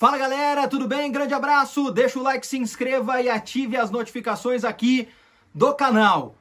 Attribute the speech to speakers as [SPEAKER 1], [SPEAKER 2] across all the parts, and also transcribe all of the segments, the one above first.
[SPEAKER 1] Fala galera, tudo bem? Grande abraço, deixa o like, se inscreva e ative as notificações aqui do canal.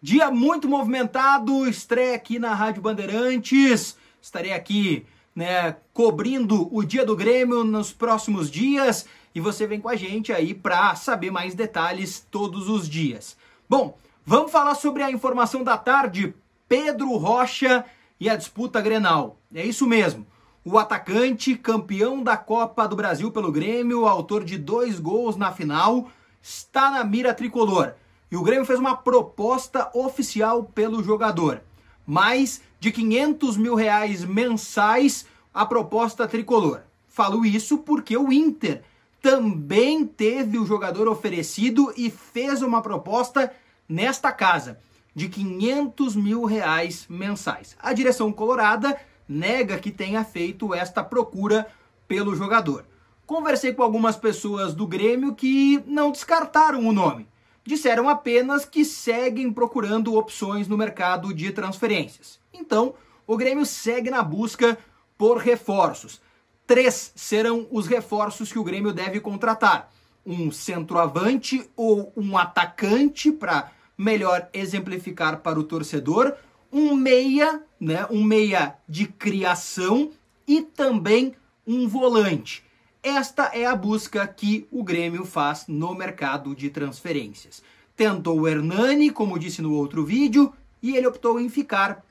[SPEAKER 1] Dia muito movimentado, estreia aqui na Rádio Bandeirantes. Estarei aqui, né, cobrindo o dia do Grêmio nos próximos dias e você vem com a gente aí para saber mais detalhes todos os dias. Bom, vamos falar sobre a informação da tarde, Pedro Rocha e a disputa Grenal. É isso mesmo. O atacante, campeão da Copa do Brasil pelo Grêmio, autor de dois gols na final, está na mira tricolor. E o Grêmio fez uma proposta oficial pelo jogador. Mais de 500 mil reais mensais a proposta tricolor. Falo isso porque o Inter também teve o jogador oferecido e fez uma proposta nesta casa de 500 mil reais mensais. A direção colorada nega que tenha feito esta procura pelo jogador. Conversei com algumas pessoas do Grêmio que não descartaram o nome. Disseram apenas que seguem procurando opções no mercado de transferências. Então, o Grêmio segue na busca por reforços. Três serão os reforços que o Grêmio deve contratar: um centroavante ou um atacante, para melhor exemplificar para o torcedor, um meia, né, um meia de criação e também um volante. Esta é a busca que o Grêmio faz no mercado de transferências. Tentou o Hernani, como disse no outro vídeo, e ele optou em ficar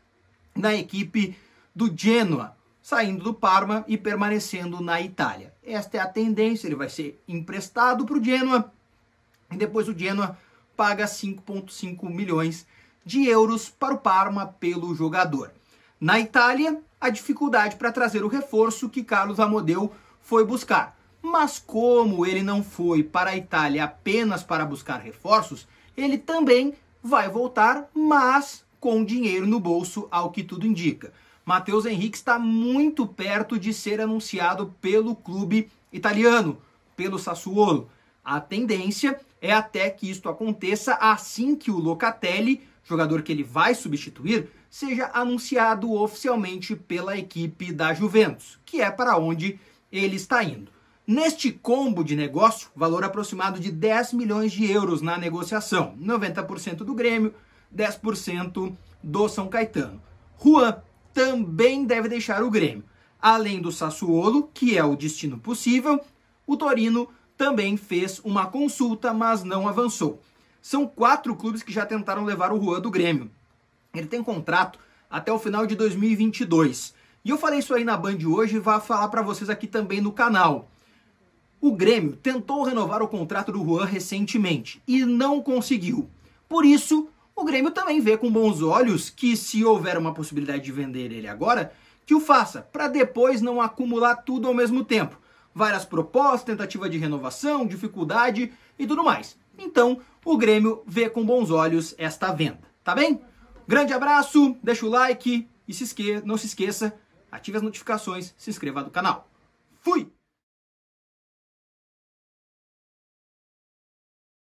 [SPEAKER 1] na equipe do Genoa, saindo do Parma e permanecendo na Itália. Esta é a tendência, ele vai ser emprestado para o Genoa, e depois o Genoa paga 5,5 milhões de euros para o Parma pelo jogador. Na Itália, a dificuldade para trazer o reforço que Carlos Amodeu foi buscar. Mas como ele não foi para a Itália apenas para buscar reforços, ele também vai voltar, mas com dinheiro no bolso, ao que tudo indica. Matheus Henrique está muito perto de ser anunciado pelo clube italiano, pelo Sassuolo. A tendência é até que isto aconteça assim que o Locatelli jogador que ele vai substituir, seja anunciado oficialmente pela equipe da Juventus, que é para onde ele está indo. Neste combo de negócio, valor aproximado de 10 milhões de euros na negociação, 90% do Grêmio, 10% do São Caetano. Juan também deve deixar o Grêmio. Além do Sassuolo, que é o destino possível, o Torino também fez uma consulta, mas não avançou. São quatro clubes que já tentaram levar o Juan do Grêmio. Ele tem contrato até o final de 2022. E eu falei isso aí na Band hoje e vou falar para vocês aqui também no canal. O Grêmio tentou renovar o contrato do Juan recentemente e não conseguiu. Por isso, o Grêmio também vê com bons olhos que se houver uma possibilidade de vender ele agora, que o faça, para depois não acumular tudo ao mesmo tempo. Várias propostas, tentativa de renovação, dificuldade e tudo mais. Então, o Grêmio vê com bons olhos esta venda, tá bem? Grande abraço, deixa o like e se esque... não se esqueça, ative as notificações, se inscreva no canal. Fui!